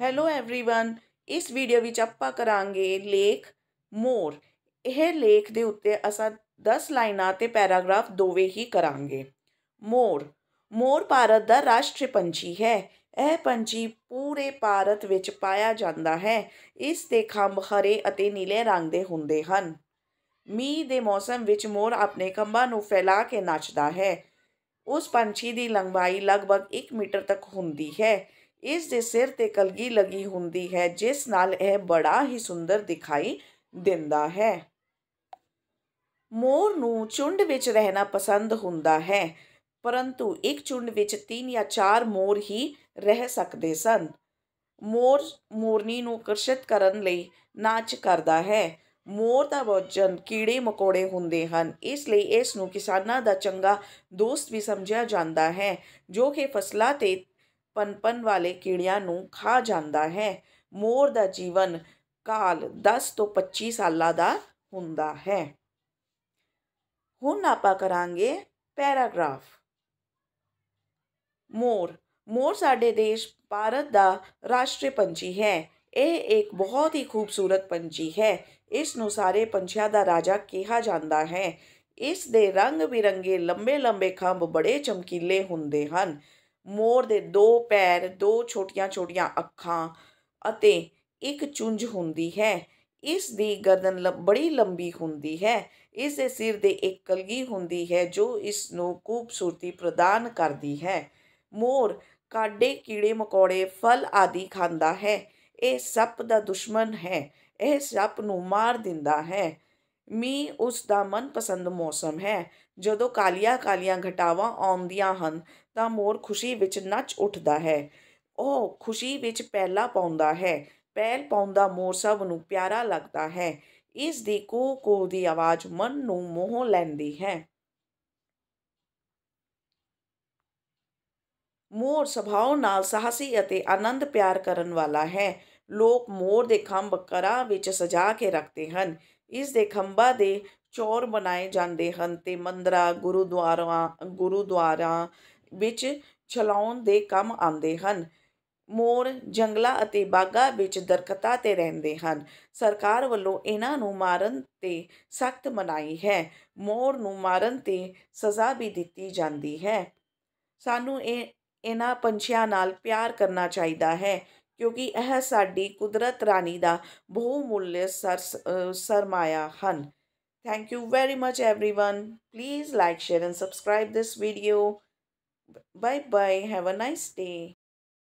hello everyone ਇਸ video ਵਿੱਚ ਆਪਾਂ ਕਰਾਂਗੇ ਲੇਖ ਮੋਰ ਇਹ ਲੇਖ ਦੇ ਉੱਤੇ ਅਸਾਂ 10 ਲਾਈਨਾਂ ਤੇ ਪੈਰਾਗ੍ਰਾਫ ਦੋਵੇਂ ਹੀ ਕਰਾਂਗੇ ਮੋਰ ਮੋਰ ਭਾਰਤ ਦਾ ਰਾਸ਼ਟਰੀ ਪੰਛੀ ਹੈ ਇਹ ਪੰਛੀ ਪੂਰੇ ਭਾਰਤ ਵਿੱਚ ਪਾਇਆ ਜਾਂਦਾ ਹੈ ਇਸ ਦੇ ਖੰਭ ਹਰੇ ਅਤੇ ਨੀਲੇ ਰੰਗ ਦੇ ਹੁੰਦੇ ਹਨ ਮੀਂਹ ਦੇ ਮੌਸਮ ਵਿੱਚ ਮੋਰ ਆਪਣੇ ਖੰਭਾਂ ਨੂੰ ਫੈਲਾ ਕੇ ਨੱਚਦਾ ਹੈ ਉਸ ਪੰਛੀ ਦੀ ਲੰਬਾਈ ਲਗਭਗ 1 ਮੀਟਰ ਤੱਕ ਹੁੰਦੀ ਹੈ ਇਸ ਦੇ ਸਿਰ ਤੇ ਕਲਗੀ ਲੱਗੀ ਹੁੰਦੀ ਹੈ ਜਿਸ ਨਾਲ ਇਹ ਬੜਾ ਹੀ ਸੁੰਦਰ ਦਿਖਾਈ ਦਿੰਦਾ ਹੈ ਮੋਰ ਨੂੰ ਚੁੰਡ ਵਿੱਚ ਰਹਿਣਾ ਪਸੰਦ ਹੁੰਦਾ ਹੈ ਪਰੰਤੂ ਇੱਕ ਚੁੰਡ ਵਿੱਚ 3 ਜਾਂ 4 ਮੋਰ ਹੀ ਰਹਿ ਸਕਦੇ ਸਨ ਮੋਰ ਮੋਰਨੀ ਨੂੰ ਆਕਰਸ਼ਿਤ ਕਰਨ ਲਈ ਨਾਚ ਕਰਦਾ ਹੈ ਮੋਰ ਦਾ ਵਜਨ ਕੀੜੇ ਮਕੌੜੇ ਹੁੰਦੇ ਹਨ ਇਸ ਲਈ ਇਸ ਨੂੰ ਕਿਸਾਨਾਂ ਦਾ ਚੰਗਾ ਦੋਸਤ ਵੀ ਸਮਝਿਆ ਜਾਂਦਾ ਹੈ ਜੋ ਕਿ ਫਸਲਾਂ ਤੇ ਪਨਪਨ ਵਾਲੇ ਕੀੜਿਆਂ ਨੂੰ ਖਾ ਜਾਂਦਾ ਹੈ ਮੋਰ ਦਾ ਜੀਵਨ ਕਾਲ 10 ਤੋਂ 25 ਸਾਲਾਂ ਦਾ ਹੁੰਦਾ ਹੈ ਹੁਣ ਆਪਾਂ ਕਰਾਂਗੇ ਪੈਰਾਗ੍ਰਾਫ ਮੋਰ ਮੋਰ ਸਾਡੇ ਦੇਸ਼ ਭਾਰਤ ਦਾ ਰਾਸ਼ਟਰੀ ਪੰਛੀ ਹੈ ਇਹ ਇੱਕ ਬਹੁਤ ਹੀ ਖੂਬਸੂਰਤ ਪੰਛੀ ਹੈ ਇਸ ਨੂੰ ਸਾਰੇ ਪੰਛੀਆਂ ਦਾ ਰਾਜਾ ਕਿਹਾ ਜਾਂਦਾ ਹੈ ਇਸ ਦੇ ਰੰਗ ਬਿਰੰਗੇ ਲੰਬੇ ਲੰਬੇ ਖੰਭ ਬੜੇ ਚਮਕੀਲੇ ਹੁੰਦੇ ਹਨ ਮੋਰ ਦੇ ਦੋ ਪੈਰ ਦੋ ਛੋਟੀਆਂ-ਛੋਟੀਆਂ ਅੱਖਾਂ ਅਤੇ ਇੱਕ ਚੁੰਝ ਹੁੰਦੀ ਹੈ ਇਸ ਦੀ ਗਰਦਨ ਬੜੀ ਲੰਬੀ ਹੁੰਦੀ ਹੈ ਇਸ ਦੇ ਸਿਰ ਦੇ ਇੱਕ ਕਲਗੀ ਹੁੰਦੀ ਹੈ ਜੋ ਇਸ ਨੂੰ ਖੂਬਸੂਰਤੀ ਪ੍ਰਦਾਨ ਕਰਦੀ ਹੈ ਮੋਰ ਕਾਡੇ ਕੀੜੇ ਮਕੌੜੇ ਫਲ ਆਦਿ ਖਾਂਦਾ ਹੈ ਇਹ ਸੱਪ ਦਾ ਦੁਸ਼ਮਣ ਹੈ ਇਹ ਸੱਪ ਨੂੰ ਮਾਰ ਦਿੰਦਾ ਹੈ ਮੀਂਹ ਉਸ ਦਾ ਮਨਪਸੰਦ ਮੌਸਮ ਹੈ ਜਦੋਂ ਕਾਲੀਆਂ ਕਾਲੀਆਂ ਘਟਾਵਾਂ ਆਉਂਦੀਆਂ ਹਨ ਤਾਂ ਮੋਰ ਖੁਸ਼ੀ ਵਿੱਚ ਨੱਚ ਉੱਠਦਾ ਹੈ ਉਹ ਖੁਸ਼ੀ ਵਿੱਚ ਪੈਲਾ ਪਾਉਂਦਾ ਹੈ ਪੈਲ ਪਾਉਂਦਾ ਮੋਰ ਸਭ ਨੂੰ ਪਿਆਰਾ ਲੱਗਦਾ ਹੈ ਇਸ ਦੀ ਕੋ ਕੋ ਦੀ ਆਵਾਜ਼ ਮਨ ਨੂੰ ਮੋਹ ਲੈਂਦੀ ਹੈ ਮੋਰ ਸੁਭਾਅ ਨਾਲ ਸਾਹਸੀ ਅਤੇ ਆਨੰਦ ਪਿਆਰ ਕਰਨ ਵਾਲਾ ਹੈ ਲੋਕ ਮੋਰ ਦੇ ਖੰਭ ਕਰਾ ਵਿੱਚ ਸਜਾ ਕੇ ਰੱਖਦੇ ਹਨ ਇਸ ਦੇ ਖੰਭਾ ਦੇ ਚੋਰ ਬਣਾਏ ਜਾਂਦੇ ਹਨ ਤੇ ਮੰਦਰਾ ਗੁਰਦੁਆਰਾਂ ਗੁਰਦੁਆਰਾਂ ਵਿੱਚ ਛਲਾਉਣ ਦੇ ਕੰਮ ਆਉਂਦੇ ਹਨ ਮੋਰ ਜੰਗਲਾ ਅਤੇ ਬਾਗਾ ਵਿੱਚ ਦਰਖਤਾਂ ਤੇ ਰਹਿੰਦੇ ਹਨ ਸਰਕਾਰ ਵੱਲੋਂ ਇਹਨਾਂ ਨੂੰ ਮਾਰਨ ਤੇ ਸਖਤ ਮਨਾਈ ਹੈ ਮੋਰ ਨੂੰ ਮਾਰਨ ਤੇ ਸਜ਼ਾ ਵੀ ਦਿੱਤੀ ਜਾਂਦੀ ਹੈ ਸਾਨੂੰ ਇਹ ਇਹਨਾਂ ਪੰਛੀਆਂ ਨਾਲ ਪਿਆਰ ਕਰਨਾ ਚਾਹੀਦਾ ਹੈ ਕਿਉਂਕਿ ਇਹ ਸਾਡੀ ਕੁਦਰਤ ਰਾਣੀ ਦਾ ਬਹੁਮੁੱਲ ਸਰਮਾਇਆ ਹਨ thank you very much everyone please like share and subscribe this video bye bye have a nice day